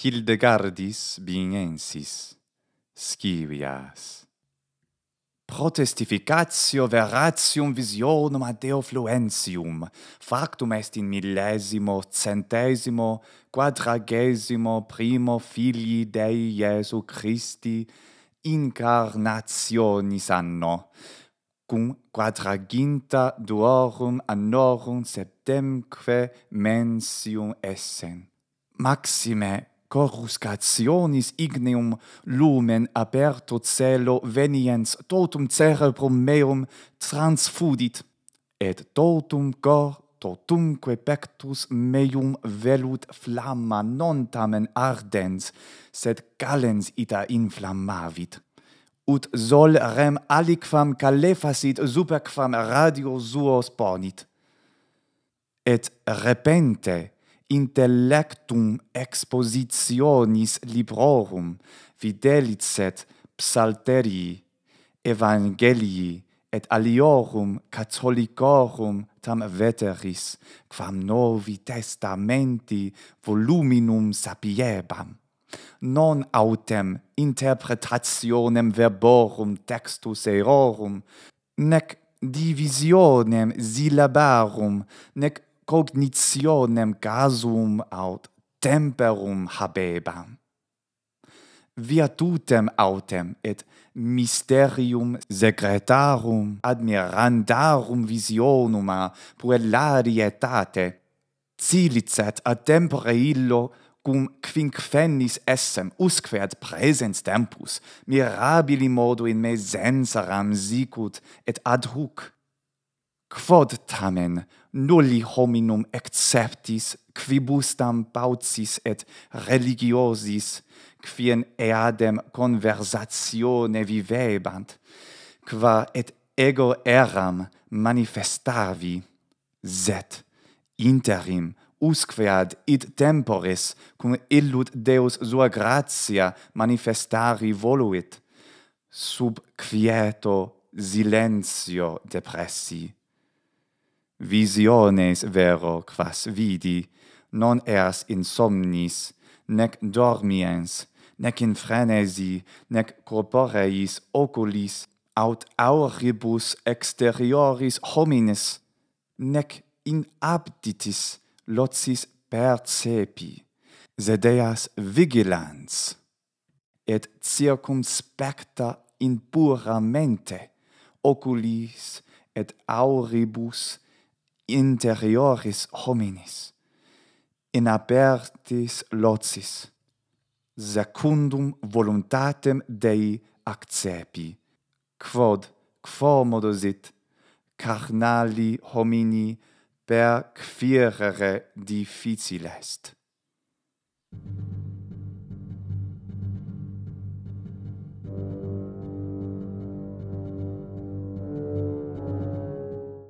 Hildegardis Bingensis Scivias Protestificatio veratium visionum ad eo fluentium factum est in millesimo centesimo quadragesimo primo filii Dei Iesu Christi incarnationis anno cum quadraginta duorum annorum septemque mensium essen maxime coruscationis igneum lumen aperto celo veniens totum cerebrum meum transfudit et totum cor totumque pectus meum velut flamma non tamen ardens sed calens ita inflammavit ut sol rem aliquam calefasit superquam radio suos ponit et repente intellectum expositionis librorum videlicet psalterii evangelii et aliorum catholicorum tam veteris quam novi testamenti voluminum sapiebam non autem interpretationem verborum textus errorum nec divisionem syllabarum nec cognitionem casum aut temperum habebam. Via tutem autem et mysterium secretarum admirandarum visionum a puellarietate cilicet a tempore illo cum quinquennis essem usque ad presens tempus mirabili modo in me sensaram sicut et ad hoc Quod tamen nulli hominum exceptis quibustam paucis et religiosis quien eadem conversatione vivebant, qua et ego eram manifestavi, zet interim usque ad id temporis cum illud Deus sua gratia manifestari voluit sub quieto silenzio depressi visiones vero quas vidi non ers in somnis nec dormiens nec in frenesi nec corporeis oculis aut auribus exterioris homines nec in abditis locis percepi sed eas vigilans et circumspecta in pura mente oculis et auribus interioris hominis in apertis locis secundum voluntatem Dei accepi quod quo modo sit carnali homini per quirere difficile est Thank you.